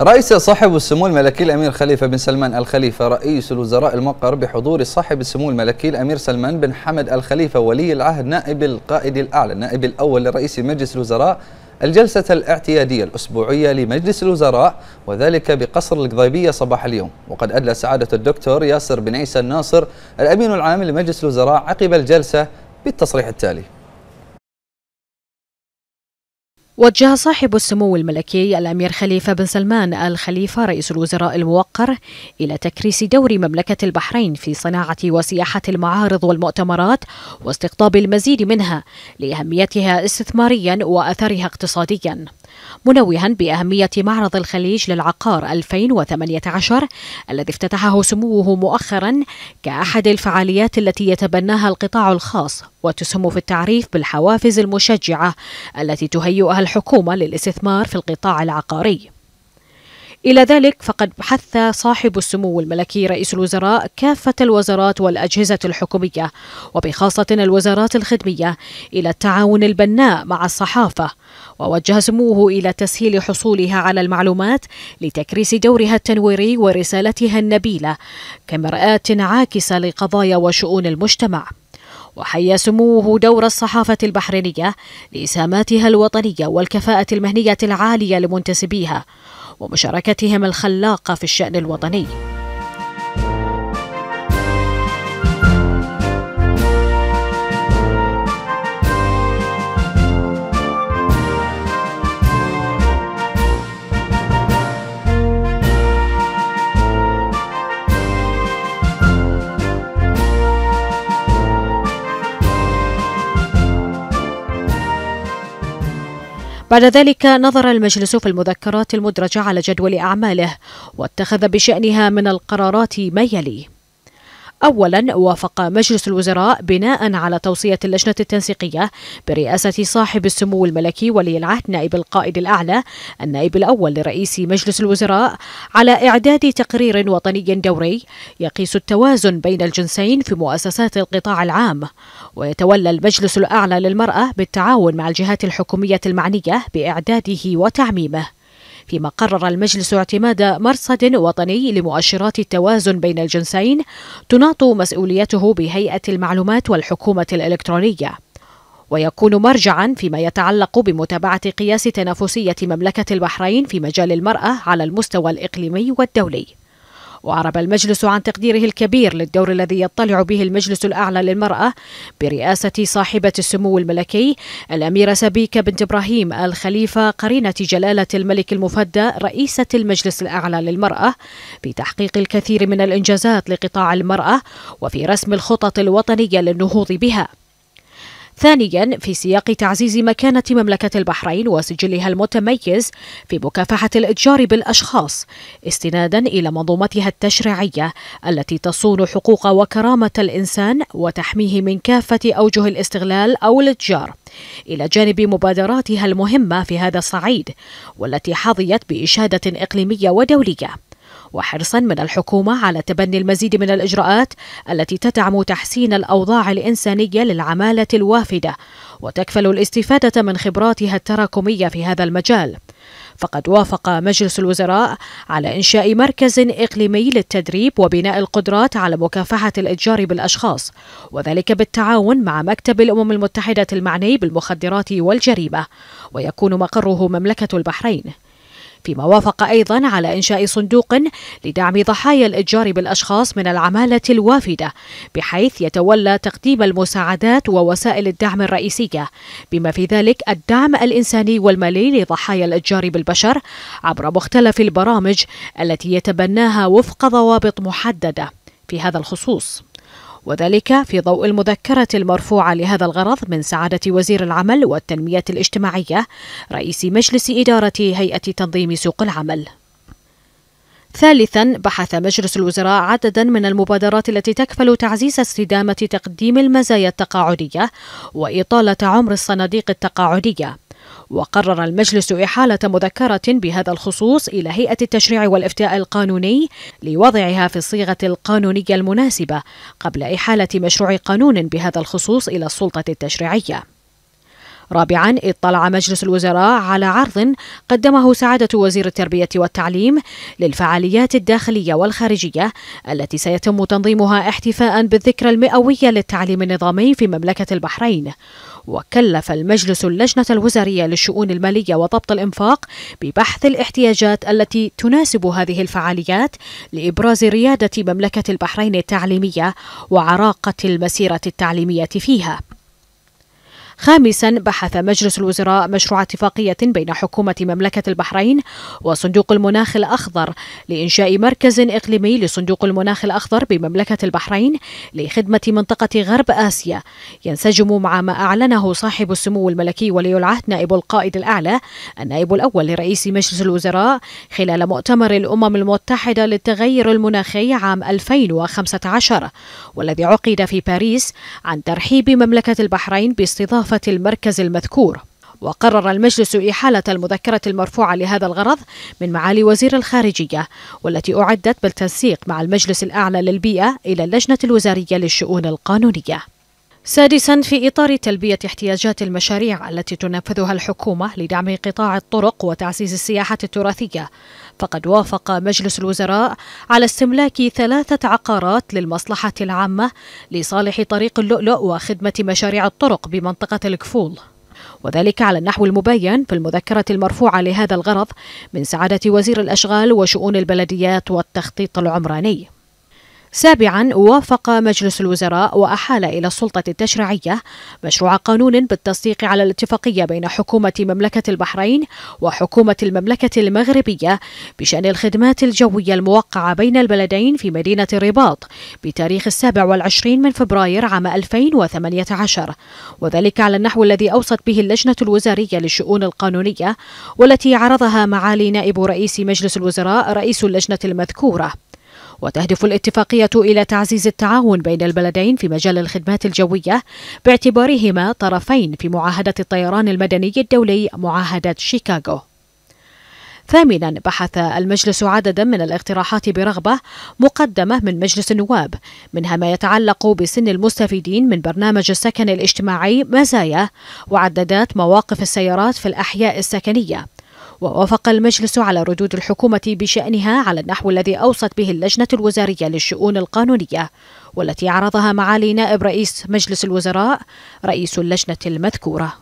رئيس صاحب السمو الملكي الأمير خليفة بن سلمان الخليفة رئيس الوزراء المقر بحضور صاحب السمو الملكي الأمير سلمان بن حمد الخليفة ولي العهد نائب القائد الأعلى النائب الأول لرئيس مجلس الوزراء الجلسة الاعتيادية الأسبوعية لمجلس الوزراء وذلك بقصر القضيبية صباح اليوم وقد أدلى سعادة الدكتور ياسر بن عيسى الناصر الأمين العام لمجلس الوزراء عقب الجلسة بالتصريح التالي وجه صاحب السمو الملكي الأمير خليفة بن سلمان آل خليفة رئيس الوزراء الموقر إلى تكريس دور مملكة البحرين في صناعة وسياحة المعارض والمؤتمرات واستقطاب المزيد منها لأهميتها استثماريا وأثرها اقتصاديا منوها بأهمية معرض الخليج للعقار 2018 الذي افتتحه سموه مؤخرا كأحد الفعاليات التي يتبناها القطاع الخاص وتسهم في التعريف بالحوافز المشجعة التي تهيئها الحكومة للاستثمار في القطاع العقاري إلى ذلك فقد بحث صاحب السمو الملكي رئيس الوزراء كافة الوزارات والأجهزة الحكومية وبخاصة الوزارات الخدمية إلى التعاون البناء مع الصحافة ووجه سموه إلى تسهيل حصولها على المعلومات لتكريس دورها التنويري ورسالتها النبيلة كمرآة عاكسة لقضايا وشؤون المجتمع وحيا سموه دور الصحافة البحرينية لإسهاماتها الوطنية والكفاءة المهنية العالية لمنتسبيها ومشاركتهم الخلاقة في الشأن الوطني بعد ذلك نظر المجلس في المذكرات المدرجة على جدول أعماله واتخذ بشأنها من القرارات ما يلي أولا وافق مجلس الوزراء بناء على توصية اللجنة التنسيقية برئاسة صاحب السمو الملكي ولي العهد نائب القائد الأعلى النائب الأول لرئيس مجلس الوزراء على إعداد تقرير وطني دوري يقيس التوازن بين الجنسين في مؤسسات القطاع العام ويتولى المجلس الأعلى للمرأة بالتعاون مع الجهات الحكومية المعنية بإعداده وتعميمه فيما قرر المجلس اعتماد مرصد وطني لمؤشرات التوازن بين الجنسين تناط مسؤوليته بهيئة المعلومات والحكومة الإلكترونية ويكون مرجعا فيما يتعلق بمتابعة قياس تنافسية مملكة البحرين في مجال المرأة على المستوى الإقليمي والدولي وأعرب المجلس عن تقديره الكبير للدور الذي يطلع به المجلس الأعلى للمرأة برئاسة صاحبة السمو الملكي الأميرة سبيكة بنت إبراهيم الخليفة قرينة جلالة الملك المفدى رئيسة المجلس الأعلى للمرأة في تحقيق الكثير من الإنجازات لقطاع المرأة وفي رسم الخطط الوطنية للنهوض بها ثانيا في سياق تعزيز مكانة مملكة البحرين وسجلها المتميز في مكافحة الإتجار بالأشخاص استنادا إلى منظومتها التشريعية التي تصون حقوق وكرامة الإنسان وتحميه من كافة أوجه الاستغلال أو الإتجار إلى جانب مبادراتها المهمة في هذا الصعيد والتي حظيت بإشادة إقليمية ودولية وحرصا من الحكومة على تبني المزيد من الإجراءات التي تدعم تحسين الأوضاع الإنسانية للعمالة الوافدة وتكفل الاستفادة من خبراتها التراكمية في هذا المجال فقد وافق مجلس الوزراء على إنشاء مركز إقليمي للتدريب وبناء القدرات على مكافحة الإتجار بالأشخاص وذلك بالتعاون مع مكتب الأمم المتحدة المعني بالمخدرات والجريمة ويكون مقره مملكة البحرين فيما وافق أيضا على إنشاء صندوق لدعم ضحايا الإتجار بالأشخاص من العمالة الوافدة بحيث يتولى تقديم المساعدات ووسائل الدعم الرئيسية بما في ذلك الدعم الإنساني والمالي لضحايا الإتجار بالبشر عبر مختلف البرامج التي يتبناها وفق ضوابط محددة في هذا الخصوص وذلك في ضوء المذكرة المرفوعة لهذا الغرض من سعادة وزير العمل والتنمية الاجتماعية رئيس مجلس إدارة هيئة تنظيم سوق العمل ثالثا بحث مجلس الوزراء عددا من المبادرات التي تكفل تعزيز استدامة تقديم المزايا التقاعدية وإطالة عمر الصناديق التقاعدية وقرر المجلس إحالة مذكرة بهذا الخصوص إلى هيئة التشريع والإفتاء القانوني لوضعها في الصيغة القانونية المناسبة قبل إحالة مشروع قانون بهذا الخصوص إلى السلطة التشريعية رابعا اطلع مجلس الوزراء على عرض قدمه سعادة وزير التربية والتعليم للفعاليات الداخلية والخارجية التي سيتم تنظيمها احتفاء بالذكرى المئوية للتعليم النظامي في مملكة البحرين وكلف المجلس اللجنة الوزارية للشؤون المالية وضبط الإنفاق ببحث الاحتياجات التي تناسب هذه الفعاليات لإبراز ريادة مملكة البحرين التعليمية وعراقة المسيرة التعليمية فيها خامسا بحث مجلس الوزراء مشروع اتفاقية بين حكومة مملكة البحرين وصندوق المناخ الأخضر لإنشاء مركز إقليمي لصندوق المناخ الأخضر بمملكة البحرين لخدمة منطقة غرب آسيا ينسجم مع ما أعلنه صاحب السمو الملكي ولي العهد نائب القائد الأعلى النائب الأول لرئيس مجلس الوزراء خلال مؤتمر الأمم المتحدة للتغير المناخي عام 2015 والذي عقد في باريس عن ترحيب مملكة البحرين باستضافة المركز المذكور وقرر المجلس إحالة المذكرة المرفوعة لهذا الغرض من معالي وزير الخارجية والتي أعدت بالتنسيق مع المجلس الأعلى للبيئة إلى اللجنة الوزارية للشؤون القانونية سادسا في إطار تلبية احتياجات المشاريع التي تنفذها الحكومة لدعم قطاع الطرق وتعزيز السياحة التراثية فقد وافق مجلس الوزراء على استملاك ثلاثة عقارات للمصلحة العامة لصالح طريق اللؤلؤ وخدمة مشاريع الطرق بمنطقة الكفول وذلك على النحو المبين في المذكرة المرفوعة لهذا الغرض من سعادة وزير الأشغال وشؤون البلديات والتخطيط العمراني سابعا وافق مجلس الوزراء وأحال إلى السلطة التشريعية مشروع قانون بالتصديق على الاتفاقية بين حكومة مملكة البحرين وحكومة المملكة المغربية بشأن الخدمات الجوية الموقعة بين البلدين في مدينة الرباط بتاريخ السابع والعشرين من فبراير عام 2018 وذلك على النحو الذي أوصت به اللجنة الوزارية للشؤون القانونية والتي عرضها معالي نائب رئيس مجلس الوزراء رئيس اللجنة المذكورة وتهدف الاتفاقية إلى تعزيز التعاون بين البلدين في مجال الخدمات الجوية باعتبارهما طرفين في معاهدة الطيران المدني الدولي معاهدة شيكاغو ثامنا بحث المجلس عددا من الاقتراحات برغبة مقدمة من مجلس النواب منها ما يتعلق بسن المستفيدين من برنامج السكن الاجتماعي مزايا وعددات مواقف السيارات في الأحياء السكنية ووافق المجلس على ردود الحكومة بشأنها على النحو الذي أوصت به اللجنة الوزارية للشؤون القانونية والتي عرضها معالي نائب رئيس مجلس الوزراء رئيس اللجنة المذكورة